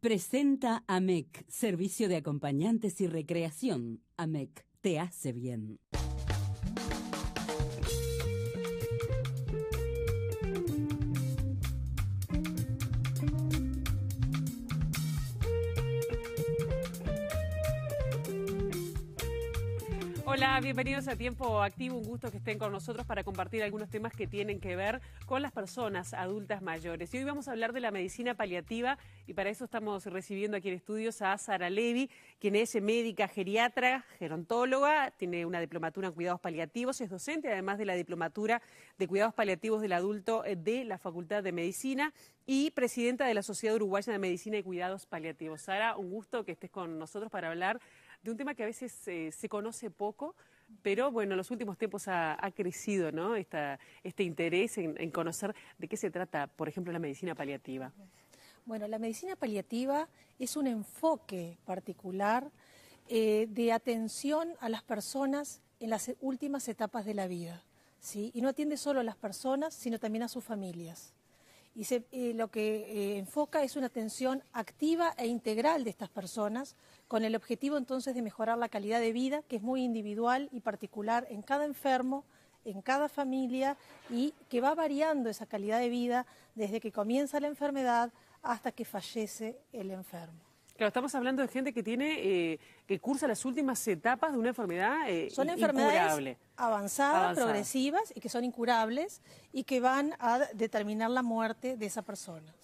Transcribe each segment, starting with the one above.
Presenta AMEC, Servicio de Acompañantes y Recreación. AMEC, te hace bien. bienvenidos a Tiempo Activo. Un gusto que estén con nosotros para compartir algunos temas que tienen que ver con las personas adultas mayores. Y hoy vamos a hablar de la medicina paliativa y para eso estamos recibiendo aquí en estudios a Sara Levy, quien es médica geriatra, gerontóloga, tiene una diplomatura en cuidados paliativos, es docente además de la diplomatura de cuidados paliativos del adulto eh, de la Facultad de Medicina y presidenta de la Sociedad Uruguaya de Medicina y Cuidados Paliativos. Sara, un gusto que estés con nosotros para hablar de un tema que a veces eh, se conoce poco, pero bueno, en los últimos tiempos ha, crecido ¿no? este interés en, conocer de qué se trata, por ejemplo, la medicina paliativa. Bueno, la medicina paliativa es un enfoque particular eh, de atención a las personas en las últimas etapas de la vida. ¿sí? Y no atiende solo a las personas, sino también a sus familias y, lo que eh, enfoca es una atención activa e integral de estas personas, con el objetivo entonces de mejorar la calidad de vida, que es muy individual y particular en cada enfermo, en cada familia y que va variando esa calidad de vida desde que comienza la enfermedad hasta que fallece el enfermo. Claro, estamos hablando de gente que tiene, eh, que cursa las últimas etapas de una enfermedad eh, Son enfermedades avanzadas, progresivas y que son incurables y que van a determinar la muerte de esa persona.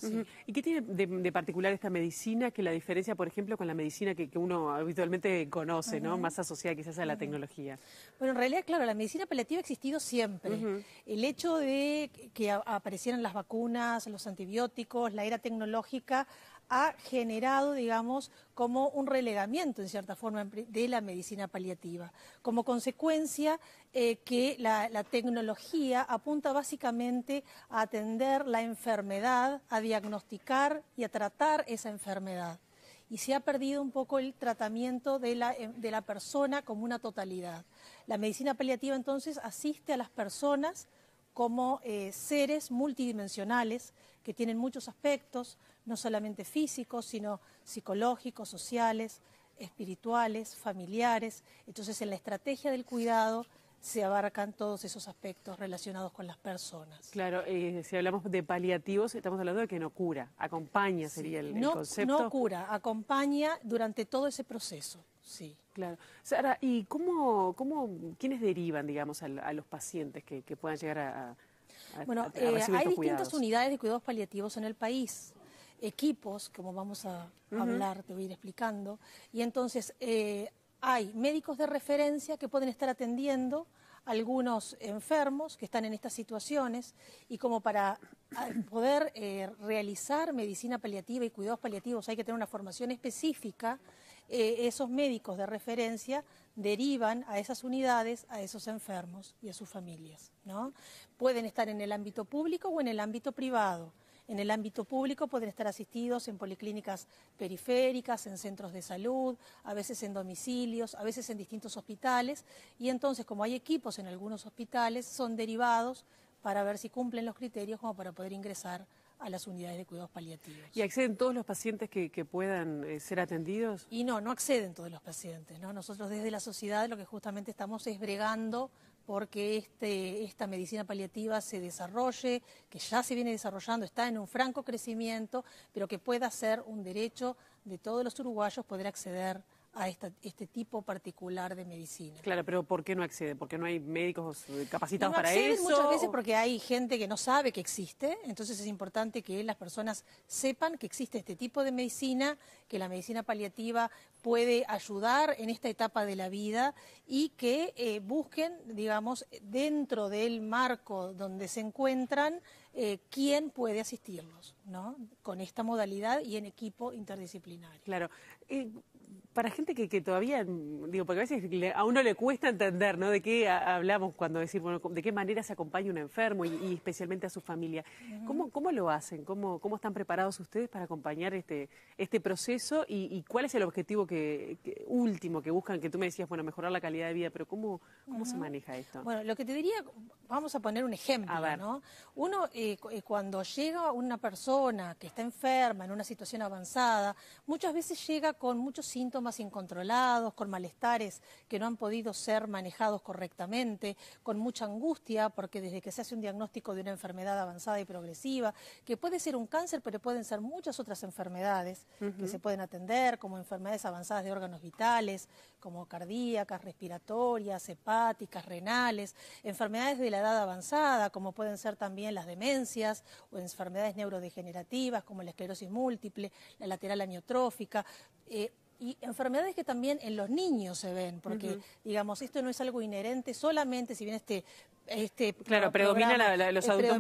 ¿Y qué tiene de, particular esta medicina que la diferencia, por ejemplo, con la medicina que, uno habitualmente conoce, ¿no? Más asociada quizás a la tecnología. Bueno, en realidad, claro, la medicina paliativa ha existido siempre. El hecho de que aparecieran las vacunas, los antibióticos, la era tecnológica ha generado, digamos, como un relegamiento, en cierta forma, de la medicina paliativa. Como consecuencia, eh, que la, tecnología apunta básicamente a atender la enfermedad, a diagnosticar y a tratar esa enfermedad y se ha perdido un poco el tratamiento de la, eh, persona como una totalidad. La medicina paliativa entonces asiste a las personas como eh, seres multidimensionales que tienen muchos aspectos, no solamente físicos, sino psicológicos, sociales, espirituales, familiares. Entonces, en la estrategia del cuidado se abarcan todos esos aspectos relacionados con las personas. Claro, eh, si hablamos de paliativos, estamos hablando de que no cura, acompaña sería el, concepto. No cura, acompaña durante todo ese proceso, sí. Claro. Sara, ¿y cómo, cómo quiénes derivan, digamos, a, los pacientes que, puedan llegar a... bueno, eh, hay distintas unidades de cuidados paliativos en el país equipos, como vamos a hablar, te voy a ir explicando, y entonces eh, hay médicos de referencia que pueden estar atendiendo algunos enfermos que están en estas situaciones y como para ah, poder eh, realizar medicina paliativa y cuidados paliativos hay que tener una formación específica, eh, esos médicos de referencia derivan a esas unidades a esos enfermos y a sus familias. ¿no? Pueden estar en el ámbito público o en el ámbito privado en el ámbito público pueden estar asistidos en policlínicas periféricas, en centros de salud, a veces en domicilios, a veces en distintos hospitales y entonces como hay equipos en algunos hospitales son derivados para ver si cumplen los criterios como para poder ingresar a las unidades de cuidados paliativos. ¿Y acceden todos los pacientes que, puedan eh, ser atendidos? Y no, no acceden todos los pacientes. Nosotros desde la sociedad lo que justamente estamos es bregando porque este, esta medicina paliativa se desarrolle, que ya se viene desarrollando, está en un franco crecimiento, pero que pueda ser un derecho de todos los uruguayos poder acceder a esta, este tipo particular de medicina. Claro, pero ¿por qué no accede? ¿Por qué no hay médicos capacitados para eso? Muchas veces porque hay gente que no sabe que existe, entonces es importante que las personas sepan que existe este tipo de medicina, que la medicina paliativa puede ayudar en esta etapa de la vida y que eh, busquen, digamos, dentro del marco donde se encuentran, eh, quién puede asistirlos, ¿no? Con esta modalidad y en equipo interdisciplinario. Claro. Eh, para gente que, todavía, mm, digo, porque a veces a uno le cuesta entender, ¿no? De qué hablamos cuando decimos, bueno, de qué manera se acompaña un enfermo y, especialmente a su familia. ¿Cómo, cómo lo hacen? ¿Cómo, ¿Cómo, están preparados ustedes para acompañar este, este proceso? ¿Y, cuál es el objetivo que, último que buscan? Que tú me decías, bueno, mejorar la calidad de vida, pero ¿cómo, cómo se maneja esto? Bueno, lo que te diría, vamos a poner un ejemplo, ¿no? Uno, eh, eh, cuando llega una persona que está enferma, en una situación avanzada, muchas veces llega con muchos síntomas incontrolados, con malestares que no han podido ser manejados correctamente, con mucha angustia, porque desde que se hace un diagnóstico de una enfermedad avanzada y progresiva, que puede ser un cáncer, pero pueden ser muchas otras enfermedades que se pueden atender, como enfermedades avanzadas de órganos vitales, como cardíacas, respiratorias, hepáticas, renales, enfermedades de la edad avanzada, como pueden ser también las demencias o enfermedades neurodegenerativas, como la esclerosis múltiple, la lateral aniotrófica. Eh, y enfermedades que también en los niños se ven, porque, digamos, esto no es algo inherente solamente, si bien este... este claro, predomina Los eh, adultos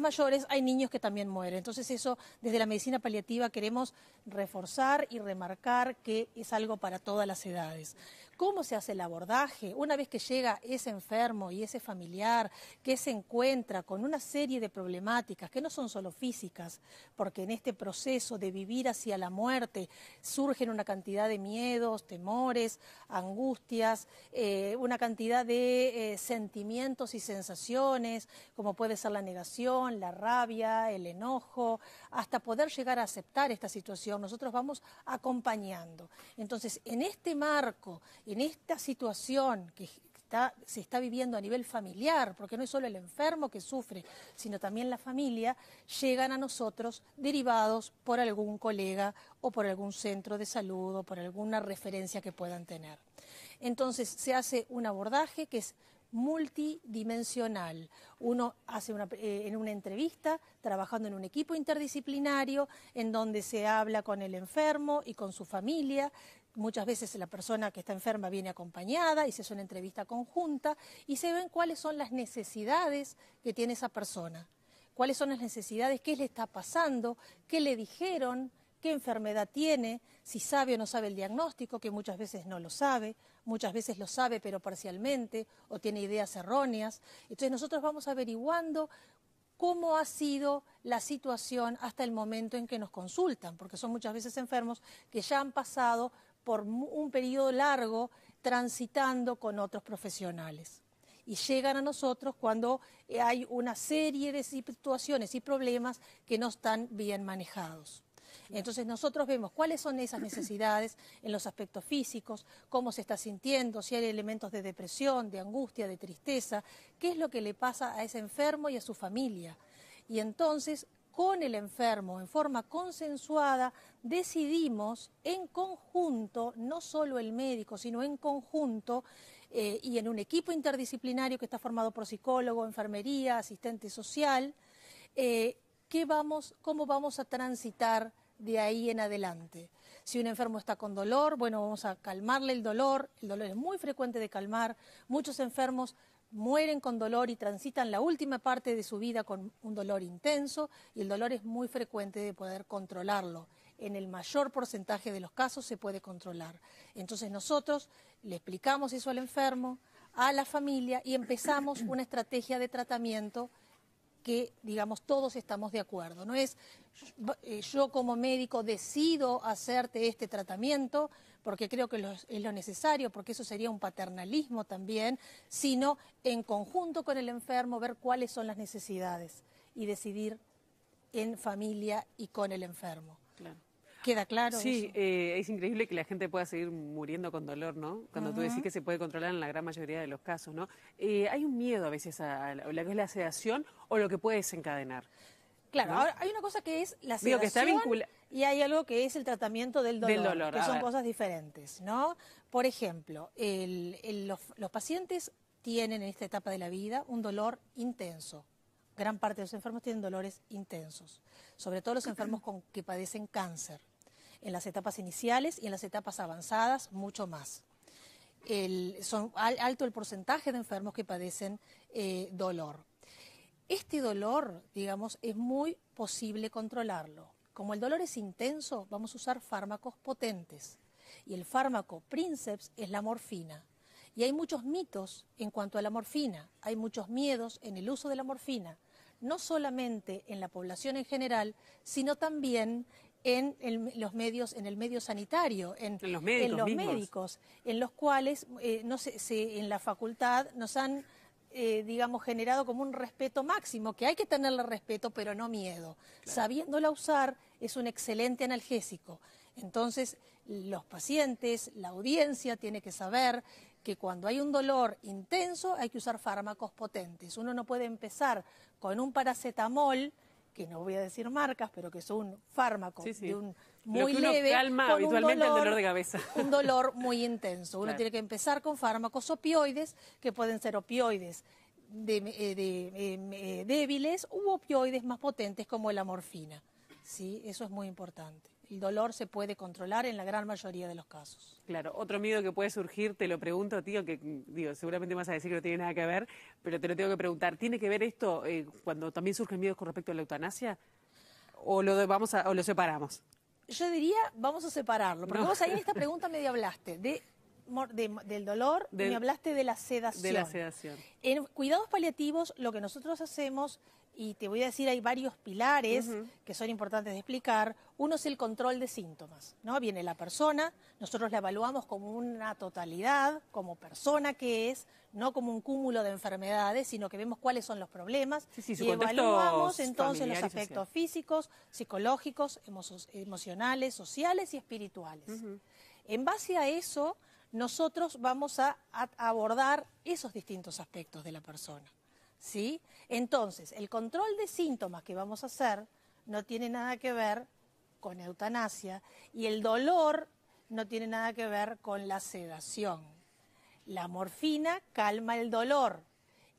mayores, hay niños que también mueren. Entonces eso, desde la medicina paliativa queremos reforzar y remarcar que es algo para todas las edades cómo se hace el abordaje, una vez que llega ese enfermo y ese familiar que se encuentra con una serie de problemáticas que no son solo físicas, porque en este proceso de vivir hacia la muerte surgen una cantidad de miedos, temores, angustias, eh, una cantidad de eh, sentimientos y sensaciones, como puede ser la negación, la rabia, el enojo, hasta poder llegar a aceptar esta situación. Nosotros vamos acompañando. Entonces, en este marco en esta situación que se está viviendo a nivel familiar, porque no es solo el enfermo que sufre, sino también la familia, llegan a nosotros derivados por algún colega o por algún centro de salud o por alguna referencia que puedan tener. Entonces se hace un abordaje que es multidimensional. Uno hace eh, en una entrevista, trabajando en un equipo interdisciplinario, en donde se habla con el enfermo y con su familia, muchas veces la persona que está enferma viene acompañada y se hace una entrevista conjunta y se ven cuáles son las necesidades que tiene esa persona, cuáles son las necesidades, qué le está pasando, qué le dijeron, qué enfermedad tiene, si sabe o no sabe el diagnóstico, que muchas veces no lo sabe, muchas veces lo sabe pero parcialmente o tiene ideas erróneas. Entonces nosotros vamos averiguando cómo ha sido la situación hasta el momento en que nos consultan, porque son muchas veces enfermos que ya han pasado por un periodo largo transitando con otros profesionales. Y llegan a nosotros cuando eh, hay una serie de situaciones y problemas que no están bien manejados. Entonces nosotros vemos cuáles son esas necesidades en los aspectos físicos, cómo se está sintiendo, si hay elementos de depresión, de angustia, de tristeza, qué es lo que le pasa a ese enfermo y a su familia. Y entonces con el enfermo en forma consensuada, decidimos en conjunto, no solo el médico, sino en conjunto, eh, y en un equipo interdisciplinario que está formado por psicólogo, enfermería, asistente social, eh, ¿qué vamos, cómo vamos a transitar de ahí en adelante. Si un enfermo está con dolor, bueno, vamos a calmarle el dolor. El dolor es muy frecuente de calmar. Muchos enfermos mueren con dolor y transitan la última parte de su vida con un dolor intenso y el dolor es muy frecuente de poder controlarlo. En el mayor porcentaje de los casos se puede controlar. Entonces nosotros le explicamos eso al enfermo, a la familia y empezamos una estrategia de tratamiento que, digamos, todos estamos de acuerdo. No es eh, yo como médico decido hacerte este tratamiento porque creo que es lo necesario, porque eso sería un paternalismo también, sino en conjunto con el enfermo ver cuáles son las necesidades y decidir en familia y con el enfermo. Queda claro. Sí, eh, es increíble que la gente pueda seguir muriendo con dolor, ¿no? Cuando tú decís que se puede controlar en la gran mayoría de los casos, ¿no? Eh, hay un miedo a veces a, lo que es la sedación o lo que puede desencadenar. Claro, hay una cosa que es la sedación y hay algo que es el tratamiento del dolor, que son cosas diferentes, ¿no? Por ejemplo, los, los pacientes tienen en esta etapa de la vida un dolor intenso, gran parte de los enfermos tienen dolores intensos, sobre todo los enfermos con, que padecen cáncer en las etapas iniciales y en las etapas avanzadas mucho más. son alto el porcentaje de enfermos que padecen eh, dolor. Este dolor, digamos, es muy posible controlarlo. Como el dolor es intenso, vamos a usar fármacos potentes. Y el fármaco princeps es la morfina. Y hay muchos mitos en cuanto a la morfina, hay muchos miedos en el uso de la morfina, no solamente en la población en general, sino también en, el, los medios, en el medio sanitario, en, los, médicos, en los cuales eh, no se, en la facultad nos han, eh, digamos, generado como un respeto máximo, que hay que tenerle respeto, pero no miedo. Sabiéndola usar es un excelente analgésico. Entonces, los pacientes, la audiencia tiene que saber que cuando hay un dolor intenso hay que usar fármacos potentes. Uno no puede empezar con un paracetamol que no voy a decir marcas, pero que son fármacos de un muy leve un dolor, de cabeza. Un dolor muy intenso. Uno tiene que empezar con fármacos opioides, que pueden ser opioides eh, eh, eh, débiles u opioides más potentes como la morfina. ¿sí? Eso es muy importante el dolor se puede controlar en la gran mayoría de los casos. Claro, otro miedo que puede surgir, te lo pregunto, tío, que digo, seguramente vas a decir que no tiene nada que ver, pero te lo tengo que preguntar. ¿Tiene que ver esto eh, cuando también surgen miedos con respecto a la eutanasia? ¿O lo, vamos a, o lo separamos? Yo diría, vamos a separarlo, porque vos ahí en esta pregunta medio hablaste de del dolor, me hablaste de la sedación. De la sedación. En cuidados paliativos, lo que nosotros hacemos y te voy a decir, hay varios pilares que son importantes de explicar. Uno es el control de síntomas, ¿no? Viene la persona, nosotros la evaluamos como una totalidad, como persona que es, no como un cúmulo de enfermedades, sino que vemos cuáles son los problemas y evaluamos entonces los aspectos físicos, psicológicos, emocionales, sociales y espirituales. En base a eso, nosotros vamos a abordar esos distintos aspectos de la persona. ¿sí? Entonces, el control de síntomas que vamos a hacer no tiene nada que ver con eutanasia y el dolor no tiene nada que ver con la sedación. La morfina calma el dolor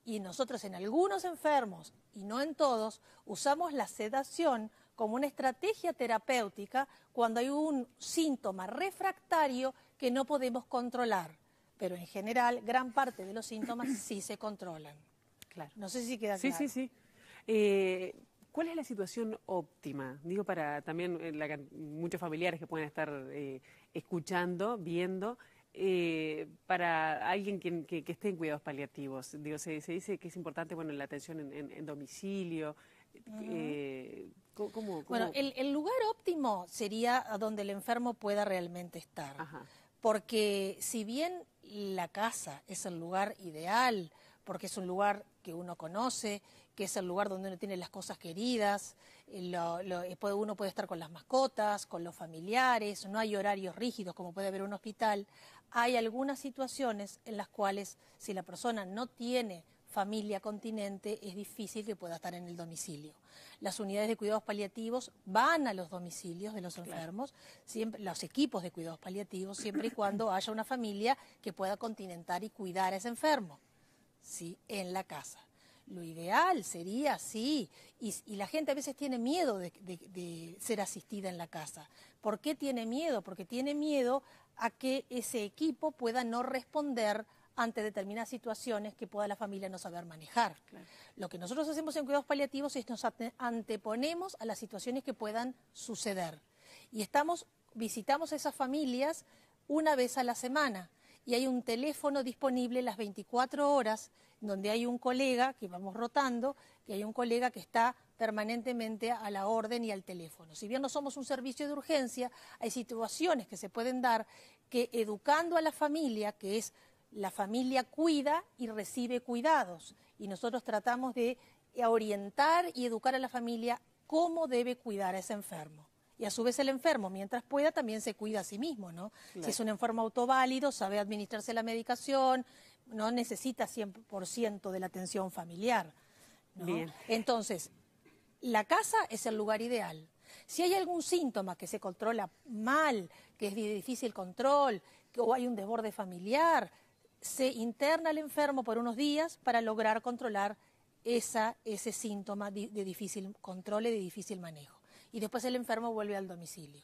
y nosotros en algunos enfermos, y no en todos, usamos la sedación como una estrategia terapéutica cuando hay un síntoma refractario que no podemos controlar. Pero en general, gran parte de los síntomas sí se controlan. No sé si queda claro. Sí, sí, sí. Eh, ¿Cuál es la situación óptima? Digo, para también eh, muchos familiares que pueden estar eh, escuchando, viendo, para alguien que, esté en cuidados paliativos. Digo, se, dice que es importante bueno, la atención en, domicilio. ¿cómo, Bueno, el, lugar óptimo sería donde el enfermo pueda realmente estar. Porque si bien la casa es el lugar ideal, porque es un lugar que uno conoce, que es el lugar donde uno tiene las cosas queridas, eh, lo, eh, uno puede estar con las mascotas, con los familiares, no hay horarios rígidos como puede haber un hospital. Hay algunas situaciones en las cuales si la persona no tiene familia, continente, es difícil que pueda estar en el domicilio. Las unidades de cuidados paliativos van a los domicilios de los enfermos, siempre, los equipos de cuidados paliativos, siempre y cuando haya una familia que pueda continentar y cuidar a ese enfermo. ¿sí? en la casa. Lo ideal sería sí, y, la gente a veces tiene miedo de, ser asistida en la casa. ¿Por qué tiene miedo? Porque tiene miedo a que ese equipo pueda no responder ante determinadas situaciones que pueda la familia no saber manejar. Lo que nosotros hacemos en cuidados paliativos es nos anteponemos a las situaciones que puedan suceder. Y estamos, visitamos a esas familias una vez a la semana y hay un teléfono disponible las 24 horas donde hay un colega que vamos rotando que hay un colega que está permanentemente a la orden y al teléfono. Si bien no somos un servicio de urgencia, hay situaciones que se pueden dar que educando a la familia, que es la familia cuida y recibe cuidados, y nosotros tratamos de orientar y educar a la familia cómo debe cuidar a ese enfermo y a su vez el enfermo, mientras pueda, también se cuida a sí mismo, ¿no? Si es un enfermo autoválido, sabe administrarse la medicación, no necesita 100% de la atención familiar. Entonces, la casa es el lugar ideal. Si hay algún síntoma que se controla mal, que es de difícil control, o hay un desborde familiar, se interna al enfermo por unos días para lograr controlar ese síntoma de difícil control y de difícil manejo y después el enfermo vuelve al domicilio.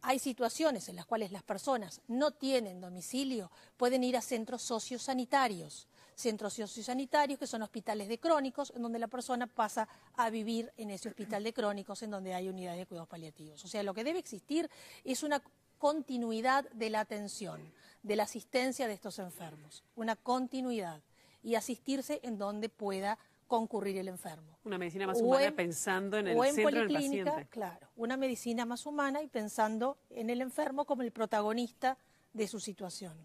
Hay situaciones en las cuales las personas no tienen domicilio, pueden ir a centros sociosanitarios, centros sociosanitarios que son hospitales de crónicos, en donde la persona pasa a vivir en ese hospital de crónicos, en donde hay unidades de cuidados paliativos. O sea, lo que debe existir es una continuidad de la atención, de la asistencia de estos enfermos, una continuidad y asistirse en donde pueda concurrir el enfermo. Una medicina más humana pensando en el o paciente. Claro, una medicina más humana y pensando en el enfermo como el protagonista de su situación.